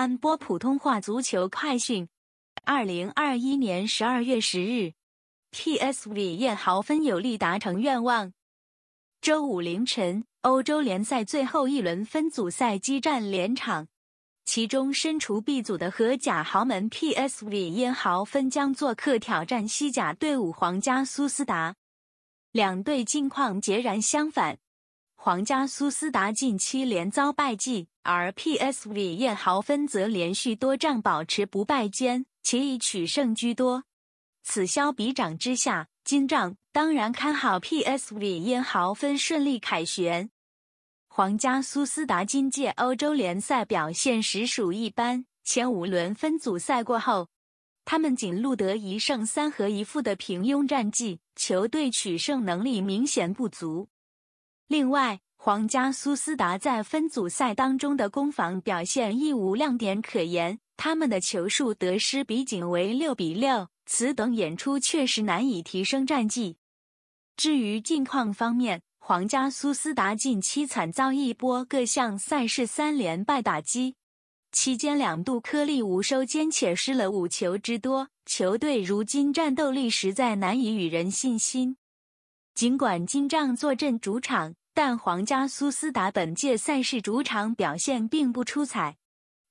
安播普通话足球快讯：二零二一年十二月十日，PSV 叶豪芬有力达成愿望。周五凌晨，欧洲联赛最后一轮分组赛激战连场，其中身处 B 组的荷甲豪门 PSV 叶豪芬将做客挑战西甲队伍皇家苏斯达，两队近况截然相反。皇家苏斯达近期连遭败绩，而 PSV 叶豪芬则连续多仗保持不败，坚，且以取胜居多。此消彼长之下，今仗当然看好 PSV 叶豪芬顺利凯旋。皇家苏斯达今届欧洲联赛表现实属一般，前五轮分组赛过后，他们仅录得一胜三和一负的平庸战绩，球队取胜能力明显不足。另外，皇家苏斯达在分组赛当中的攻防表现亦无亮点可言，他们的球数得失比仅为六比六，此等演出确实难以提升战绩。至于近况方面，皇家苏斯达近期惨遭一波各项赛事三连败打击，期间两度颗粒无收，兼且失了五球之多，球队如今战斗力实在难以与人信心。尽管金帐坐镇主场。但皇家苏斯达本届赛事主场表现并不出彩，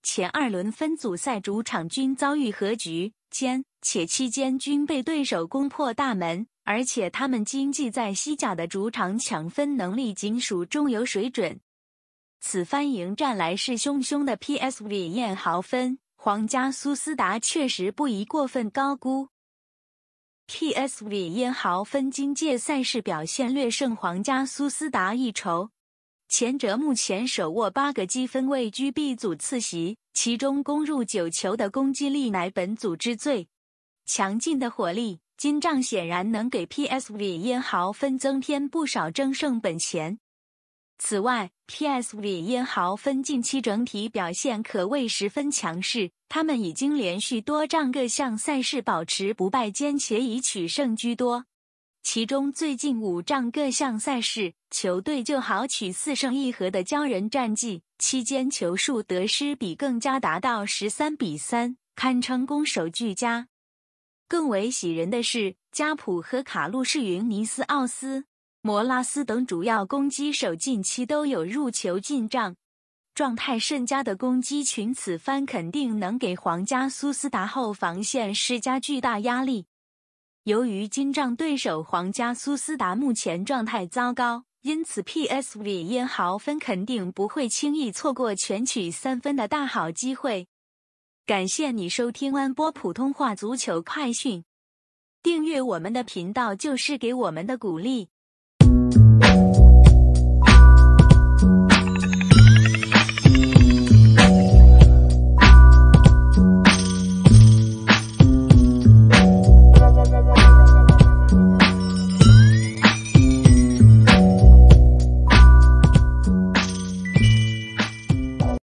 前二轮分组赛主场均遭遇和局，且期间均被对手攻破大门，而且他们经济在西甲的主场抢分能力仅属中游水准。此番迎战来势汹汹的 PSV 燕豪芬，皇家苏斯达确实不宜过分高估。PSV 埃豪分今届赛事表现略胜皇家苏斯达一筹，前者目前手握八个积分位居 B 组次席，其中攻入九球的攻击力乃本组之最强劲的火力。金仗显然能给 PSV 埃豪分增添不少争胜本钱。此外，PSV 英豪芬近期整体表现可谓十分强势，他们已经连续多仗各项赛事保持不败，兼且以取胜居多。其中最近五仗各项赛事，球队就豪取四胜一和的骄人战绩，期间球数得失比更加达到十三比三，堪称攻守俱佳。更为喜人的是，加普和卡路士云尼斯奥斯。摩拉斯等主要攻击手近期都有入球进账，状态甚佳的攻击群此番肯定能给皇家苏斯达后防线施加巨大压力。由于金帐对手皇家苏斯达目前状态糟糕，因此 PSV 因豪芬肯定不会轻易错过全取三分的大好机会。感谢你收听安波普通话足球快讯，订阅我们的频道就是给我们的鼓励。